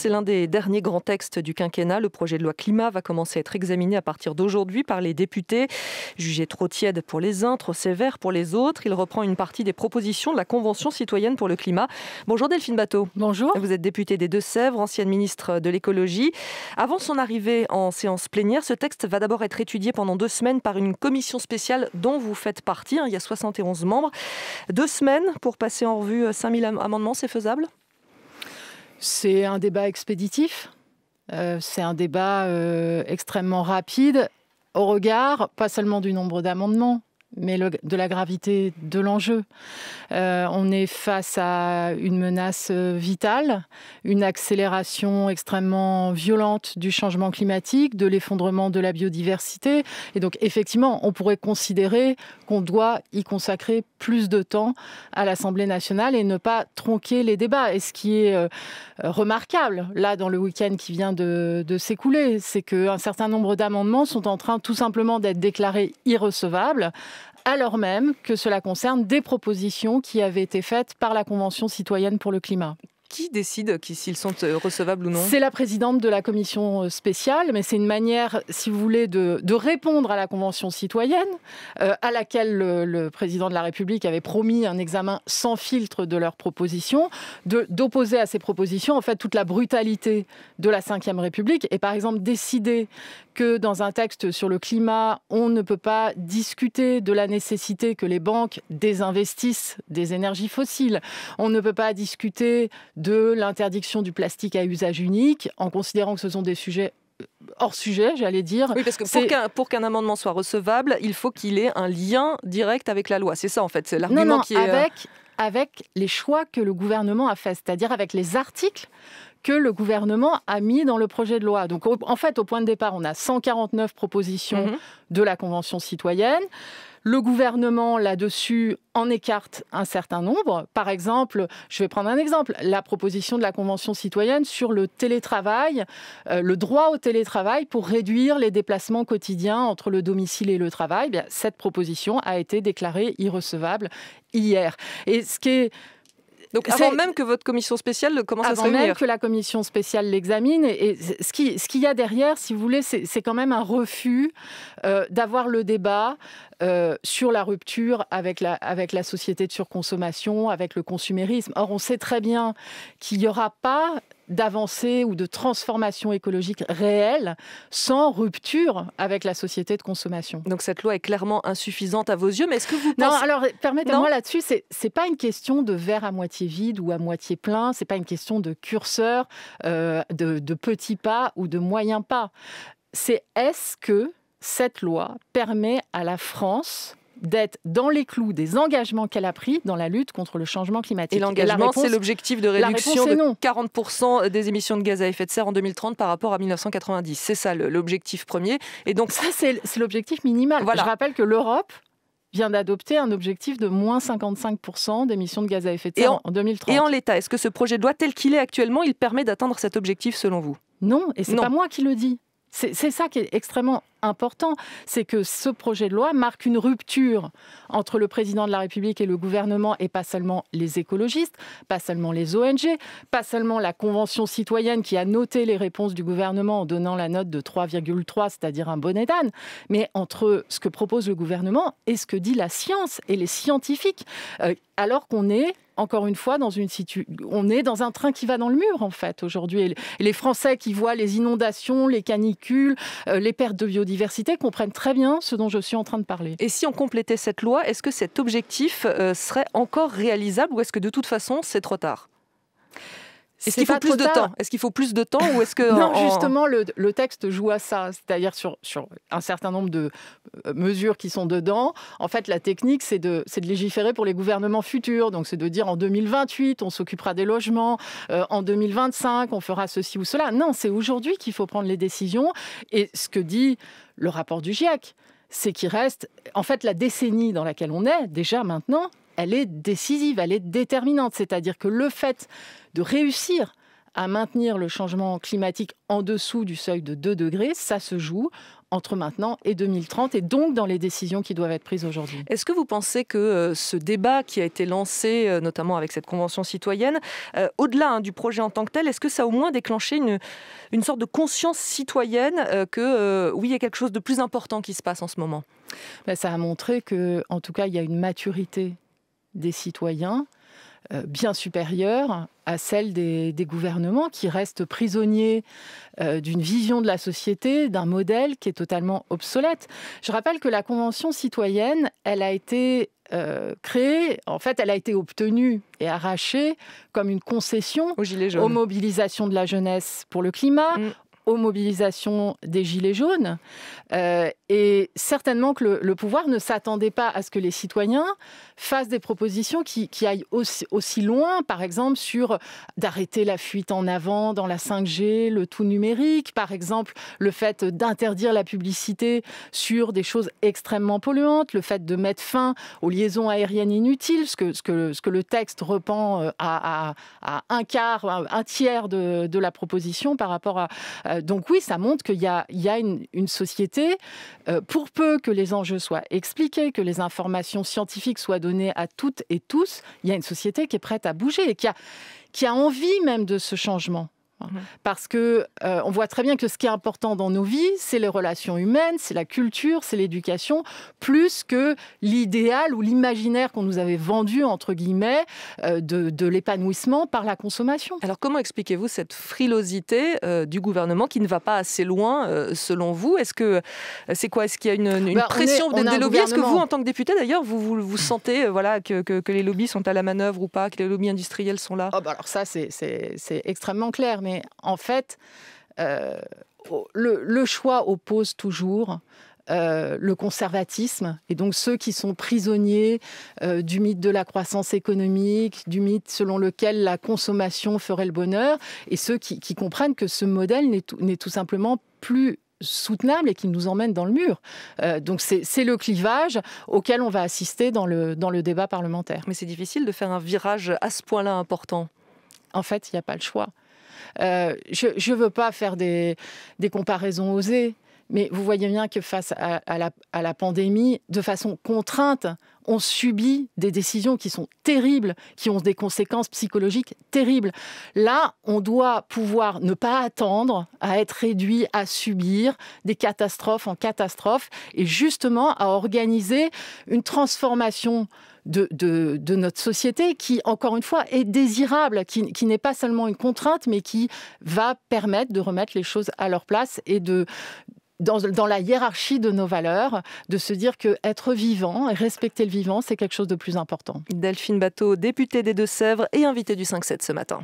C'est l'un des derniers grands textes du quinquennat. Le projet de loi climat va commencer à être examiné à partir d'aujourd'hui par les députés. Jugé trop tiède pour les uns, trop sévère pour les autres, il reprend une partie des propositions de la Convention citoyenne pour le climat. Bonjour Delphine Bateau. Bonjour. Vous êtes députée des Deux-Sèvres, ancienne ministre de l'écologie. Avant son arrivée en séance plénière, ce texte va d'abord être étudié pendant deux semaines par une commission spéciale dont vous faites partie. Hein. Il y a 71 membres. Deux semaines pour passer en revue 5000 euh, amendements, c'est faisable c'est un débat expéditif, euh, c'est un débat euh, extrêmement rapide, au regard pas seulement du nombre d'amendements, mais de la gravité de l'enjeu. Euh, on est face à une menace euh, vitale, une accélération extrêmement violente du changement climatique, de l'effondrement de la biodiversité. Et donc, effectivement, on pourrait considérer qu'on doit y consacrer plus de temps à l'Assemblée nationale et ne pas tronquer les débats. Et ce qui est euh, remarquable, là, dans le week-end qui vient de, de s'écouler, c'est qu'un certain nombre d'amendements sont en train tout simplement d'être déclarés irrecevables alors même que cela concerne des propositions qui avaient été faites par la Convention citoyenne pour le climat qui décide s'ils sont euh, recevables ou non C'est la présidente de la commission euh, spéciale, mais c'est une manière, si vous voulez, de, répondre à la Convention citoyenne, euh, à laquelle le, président de la République avait promis un examen sans filtre de leurs propositions, d'opposer à ces propositions, en fait, toute la brutalité de la Ve République, et par exemple décider que dans un texte sur le climat, on ne peut pas discuter de la nécessité que les banques désinvestissent des énergies fossiles, on ne peut pas discuter de l'interdiction du plastique à usage unique, en considérant que ce sont des sujets euh, hors sujet, j'allais dire. Oui, parce que pour qu'un, amendement soit recevable, il faut qu'il ait un lien direct avec la loi. C'est ça, en fait, c'est l'argument non, euh, Avec, les choix que le gouvernement a faits, c'est-à-dire avec les articles que le gouvernement a mis dans le projet de loi. Donc, en fait, au point de départ, on a 149 propositions mhm. de la Convention citoyenne. Le gouvernement, là-dessus, en écarte un certain nombre. Par exemple, je vais prendre un exemple, la proposition de la Convention citoyenne sur le télétravail, euh, le droit au télétravail pour réduire les déplacements quotidiens entre le domicile et le travail. Eh cette proposition a été déclarée irrecevable hier. Et ce qui est donc avant même que votre commission spéciale commence à se réunir. Avant même que la commission spéciale l'examine. Et, ce qu'il y a derrière, si vous voulez, c'est quand même un refus euh, d'avoir le débat euh, sur la rupture avec la, avec la société de surconsommation, avec le consumérisme. Or, on sait très bien qu'il n'y aura pas d'avancée ou de transformation écologique réelle sans rupture avec la société de consommation. Donc cette loi est clairement insuffisante à vos yeux, mais est-ce que vous Non, alors permettez-moi là-dessus, c'est n'est pas une question de verre à moitié vide ou à moitié plein, c'est pas une question de curseur, euh, de, de petits pas ou de moyens pas. C'est est-ce que cette loi permet à la France d'être dans les clous des engagements qu'elle a pris dans la lutte contre le changement climatique. Et l'engagement, c'est l'objectif de réduction de 40% des émissions de gaz à effet de serre en 2030 par rapport à 1990. C'est ça l'objectif premier. Et donc ça, c'est l'objectif minimal. Je rappelle que l'Europe vient d'adopter un objectif de moins 55% d'émissions de gaz à effet de serre en, 2030. Et en l'état, est-ce que ce projet de loi tel qu'il est actuellement, il permet d'atteindre cet objectif selon vous Non, et c'est pas moi qui le dis. C'est ça qui est extrêmement important, c'est que ce projet de loi marque une rupture entre le président de la République et le gouvernement, et pas seulement les écologistes, pas seulement les ONG, pas seulement la Convention citoyenne qui a noté les réponses du gouvernement en donnant la note de 3,3, c'est-à-dire un bonnet d'âne, mais entre ce que propose le gouvernement et ce que dit la science et les scientifiques, euh, alors qu'on est encore une fois dans une on est dans un train qui va dans le mur en fait aujourd'hui. les Français qui voient les inondations, les canicules, euh, les pertes de biodiversité biodiversité comprennent très bien ce dont je suis en train de parler. Et si on complétait cette loi, est-ce que cet objectif euh, serait encore réalisable ou est-ce que de toute façon c'est trop tard est-ce qu'il faut plus de temps Est-ce qu'il faut plus de temps ou est-ce que non justement le, texte joue à ça, c'est-à-dire sur, sur un certain nombre de euh, mesures qui sont dedans. En fait, la technique c'est de de légiférer pour les gouvernements futurs, donc c'est de dire en 2028 on s'occupera des logements, euh, en 2025 on fera ceci ou cela. Non, c'est aujourd'hui qu'il faut prendre les décisions et ce que dit le rapport du GIEC, c'est qu'il reste en fait la décennie dans laquelle on est déjà maintenant elle est décisive, elle est déterminante. C'est-à-dire que le fait de réussir à maintenir le changement climatique en dessous du seuil de 2 degrés, ça se joue entre maintenant et 2030 et donc dans les décisions qui doivent être prises aujourd'hui. Est-ce que vous pensez que euh, ce débat qui a été lancé, euh, notamment avec cette convention citoyenne, euh, au-delà hein, du projet en tant que tel, est-ce que ça a au moins déclenché une, une sorte de conscience citoyenne que oui, il y a quelque chose de plus important qui se passe en ce moment ben, Ça a montré que, en tout cas, il y a une maturité des citoyens euh, bien supérieurs à celles des, gouvernements qui restent prisonniers euh, d'une vision de la société, d'un modèle qui est totalement obsolète. Je rappelle que la Convention citoyenne, elle a été euh, créée, en fait, elle a été obtenue et arrachée comme une concession aux, mobilisations de la jeunesse pour le climat, mm aux des Gilets jaunes. Euh, et certainement que le, pouvoir ne s'attendait pas à ce que les citoyens fassent des propositions qui, aillent aussi, loin, par exemple, sur d'arrêter la fuite en avant dans la 5G, le tout numérique, par exemple, le fait d'interdire la publicité sur des choses extrêmement polluantes, le fait de mettre fin aux liaisons aériennes inutiles, ce que, ce que, ce que le texte repend euh, à, un quart, un tiers de, la proposition par rapport à euh, donc oui, ça montre qu'il y a, une, société, euh, pour peu que les enjeux soient expliqués, que les informations scientifiques soient données à toutes et tous, il y a une société qui est prête à bouger et qui a envie même de ce changement. Hein. Parce que euh, on voit très bien que ce qui est important dans nos vies, c'est les relations humaines, c'est la culture, c'est l'éducation, plus que l'idéal ou l'imaginaire qu'on nous avait vendu entre guillemets euh, de, l'épanouissement par la consommation. Alors comment expliquez-vous cette frilosité euh, du gouvernement qui ne va pas assez loin selon vous Est-ce que c'est quoi Est-ce qu'il y a une, bah, pression des, lobbies Est-ce que vous, en tant que député d'ailleurs, vous, vous, sentez voilà que, les lobbies sont à la manœuvre ou pas, que les lobbies industriels sont là oh, bah, Alors ça, c'est extrêmement clair. Mais mais en fait, euh, le, choix oppose toujours euh, le conservatisme, et donc ceux qui sont prisonniers euh, du mythe de la croissance économique, du mythe selon lequel la consommation ferait le bonheur, et ceux qui, comprennent que ce modèle n'est tout, simplement plus soutenable et qui nous emmène dans le mur. donc c'est le clivage auquel on va assister dans le, dans le débat parlementaire. Mais c'est difficile de faire un virage à ce point-là important. En fait, il n'y a pas le choix. Euh, je ne veux pas faire des, des comparaisons osées. Mais vous voyez bien que face à, la, pandémie, de façon contrainte, on subit des décisions qui sont terribles, qui ont des conséquences psychologiques terribles. Là, on doit pouvoir ne pas attendre à être réduit à subir des catastrophes en catastrophes et justement à organiser une transformation de, de, notre société qui, encore une fois, est désirable, qui, qui n'est pas seulement une contrainte, mais qui va permettre de remettre les choses à leur place et de, dans, la hiérarchie de nos valeurs, de se dire que être vivant et respecter le vivant, c'est quelque chose de plus important. Delphine Bateau, députée des Deux-Sèvres et invitée du 5-7 ce matin.